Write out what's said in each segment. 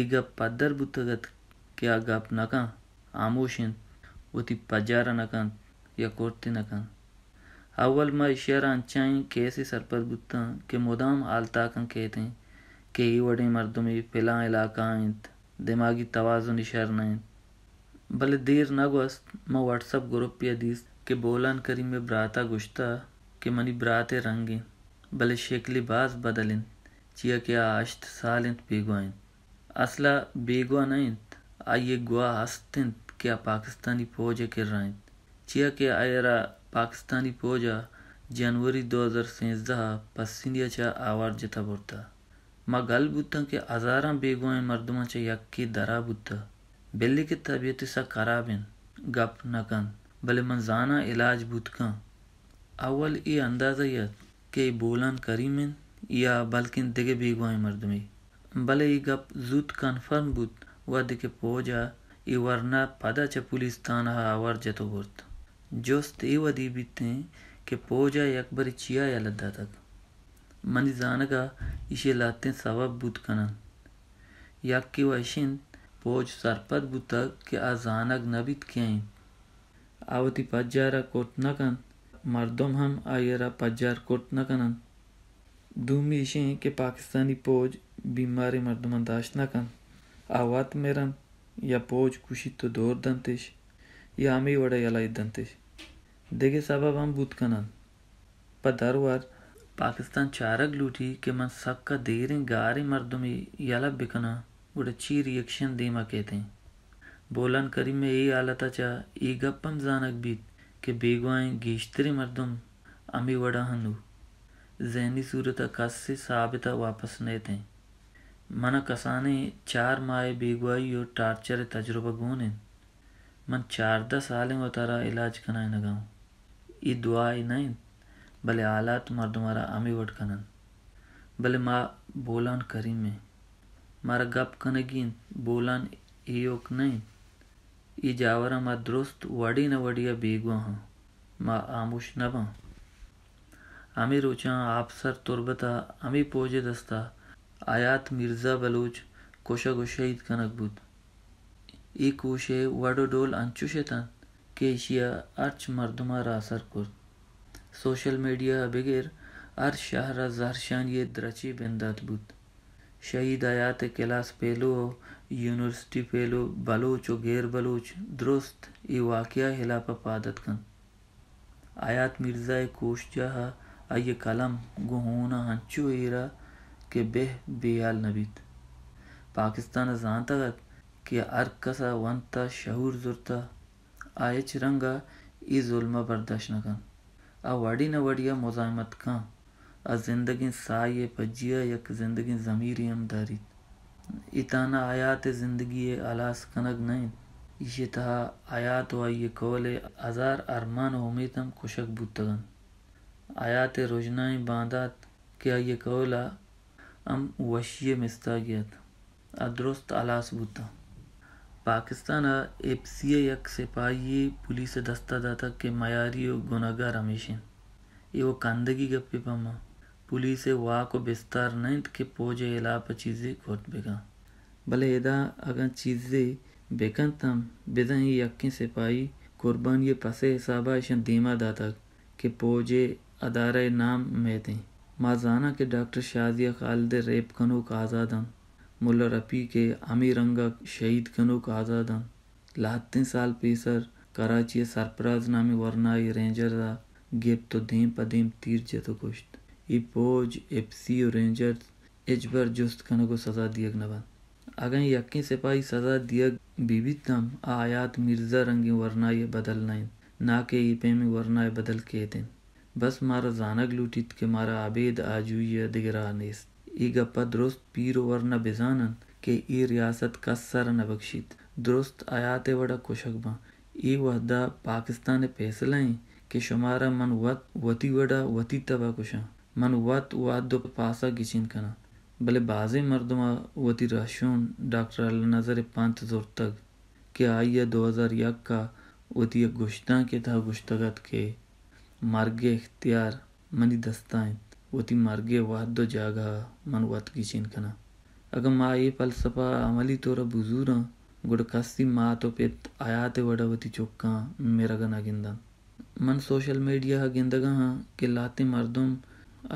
Igapadarbutakatkiagapnakan amushin utipallarakan yakortinakan. अव्वल मा इशियर अंचाई कैसे सरपत बुत्ता के मुदाम आलता कं कहते के ही वड़े में फिला इलाका आइंत दिमागी तवाजुन इशर नाइन भले देर न गोस्त मैं व्हाट्सअप ग्रुप पे अदीस के बोलान करी में ब्राता गुश्ता के मनी ब्राते रंगे भले शेकली बास बदलिन चिया के आश्त सालिंत पेगवाइन असला बेगुआ नाहित आइए गुआ हस्तिंत क्या पाकिस्तानी फौज कर रहे चिया के आयरा पाकिस्तानी फौज जनवरी 2013 पश्चिमिया चा आवार जता बुरता मां गल बुता के हजारा बेगुआ मर्दमा चा यक्की दरा बुता बेली की तबीयत सा खराब इन गप न कन भले मंजाना इलाज बुतका अव्वल ये अंदाजा यद के बोलान करीमिन या बल्कि दिगे बेगुआ मर्दमी भले ही गप जूत कन्फर्म बुत वद के पोजा ई वरना पदा च पुलिस थाना आवर जतो बुर्त जोस्त ई वदी बीते के पोजा अकबर चिया या लद्दा तक मन जान का इशे लाते सबब बुत कनन यक की वशिन पोज सरपत बुत के आजानक नबित के आई आवती पजारा कोट न कन मर्दम हम आयरा पजार कोट न Kanan Dumishim que Pakistani pôde bimar mardumandash nakan. Awat meran ya pôde kushito dor dantes. Yami vada yalai dantes. Dege sababam butkanan. Padarwar Pakistan Charak लूटी के मन सबका देर गारे मर्दमी याला बिकना अच्छी रिएक्शन देमा कहते हैं बोलन करी में ये आलता चा ई गप्पम जानक बीत के बेगवाएं गीश्तरे मर्दम अमी वड़ा हनु जहनी सूरत से साबित वापस ने थे मन कसाने चार माए बेगवाई और टार्चर तजुर्बा गोन मन चार दस साल व तारा इलाज कनाए नगाऊँ ई दुआ नहीं भले आलात मर्द मारा अमी वट कनन भले माँ बोलान करी में मारा गप कनगीन बोलान योक नहीं ई जावरा माँ दुरुस्त वड़ी न वड़िया बेगवा हाँ माँ न नबा आम्ही आप सर तोरबता आम्ही पोजे दस्ता आयात मिर्झा बलोच कोशा गोशा इतकान नकबूत एक उशे वाडो डोल शेतान केशिया अर्च मर्दुमारा रासर कुर सोशल मीडिया बेगेर अर शाहरा जारशान ये द्रची बिंदात बुत शहीद आयात कैलास पेलो यूनिवर्सिटी पेलो बलोच और गैर बलूच दुरुस्त ये वाकया हिलापा पादत कन आयात मिर्जा कोश जहा أي كلام हंचू هنشو के كبه بيال नबीत पाकिस्तान जानता गत कि अर कसा वनता शहूर जुरता आये चिरंगा ई जुल्म बर्दाश न कन आ वड़ी न वड़िया मुजामत का आ जिंदगी सा ये पजिया यक जिंदगी जमीर हम दारित इताना आयात जिंदगी ये आलास कनक नहीं ये तहा आयात व ये कोले हजार अरमान उम्मीदम खुशक बुतगन आयात रोजनाए बात क्या ये कौला अम वशिय मिस्तागियत अदरुस्त आलास बुता पाकिस्तान एफ सी एक सिपाही पुलिस दस्ता दाता के मयारी और गुनागार हमेशन ये वो कंदगी गप्पे पमा पुलिस वाह को बिस्तार नहीं तो के पोजे इलाप चीज़ें खोट बेगा भले यदा अगर चीज़ें बेकन तम तो बेदा ही यकीन सिपाही कुर्बान ये पसे हिसाबा ऐशन दीमा दाता के पोजे अदार नाम मैदें माजाना के डॉक्टर शाजिया खालद रेप कनो का आज़ादम मुला रफ़ी के अमीरंगा शहीद कनो का आज़ादम लाते साल पेसर कराची सरपराज नामे वरनाई रेंजर दा गेप तो धीम पदीम तीर जतो कुश्त ये फौज एफ सी रेंजर एजबर जुस्त कनो को सज़ा दियक नवा अगर यक्के सिपाही सज़ा दियक बीबी दम आयात मिर्ज़ा वरना वरनाई बदल नाइन ना के ई पे में वरनाए बदल के दिन बस मारा जानक लूटित ಬಸ್ ಮಾರ ಜಾನಗ್ಲೂಟಿತ್ಗೆ ಮಾರ ಆಬೇದ್ ಆಜುಯ್ಯ गप्पा दुरुस्त पीर वर न ಬಿಜಾನನ್ के ई रियासत का सर न बख्शित दुरुस्त आयात वड़ा कुशकबा ई वहदा पाकिस्तान ने फैसलाएं के शुमारा मन वत वती वड़ा वती तबा कुशा मन वत वाद दो पासा गिचिन कना भले बाजे मर्दमा वती राशून डॉक्टर अल नजर पंत जोर तक के आइया दो हजार यक का वती गुश्ता के था गुश्तगत के मार्गे इख्तियार मनी दस्तायत वती मार्गे वादो जागा मन वत गिचिन कना अगर माँ ये फलसफा अमली तौर तो बुजूर गुड़ खस्ती माँ तो पेत आया वड़ा वती चौका मेरा गना गिंदा मन सोशल मीडिया हाँ गिंदगा हाँ कि लाते मरदम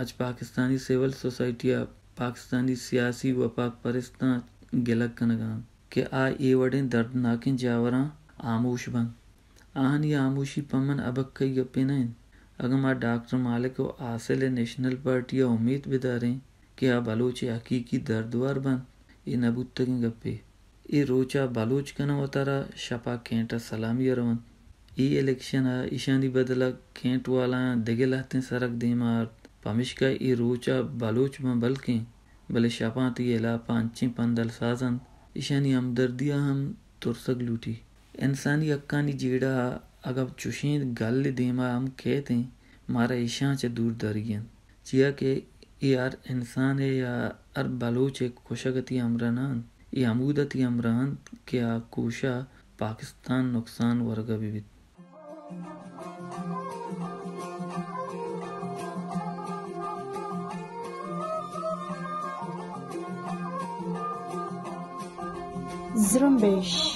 आज पाकिस्तानी सिविल सोसाइटी पाकिस्तानी सियासी व पाक परिस्ता गिलक कनगा हाँ, के आ ये वड़े दर्दनाकें जावरा आमोश बन आहन ये आमोशी पमन अबक कई गपे नहीं अगर अगमा डॉक्टर मालिक आसिल नेशनल पार्टी उम्मीद भी दारें कि आ बलोच हकीकी दर्दवार बन ये नबूतगें गप्पे ये रोचा बलोच का कन वतारा शपा खेंटा सलामी रवन ये इलेक्शन आ ईशानी बदला खेंट वाला दिगे लहते सरक दे देमा पमिशका ये रोचा बलोच में बल्कि भले शपा ती तियला पांची पंदल साजन ईशानी हमदर्दिया हम तुरसक लूटी इंसानी अक्का जेड़ा अगर चुशीन गल देमा हम कहते हैं मारा ईशा च दूर दरियन जिया के यार इंसान है या अर बलोच है खुशगति अमरान ये अमूदती अमरान के कोशा पाकिस्तान नुकसान वर्ग विविध Zrumbeixe.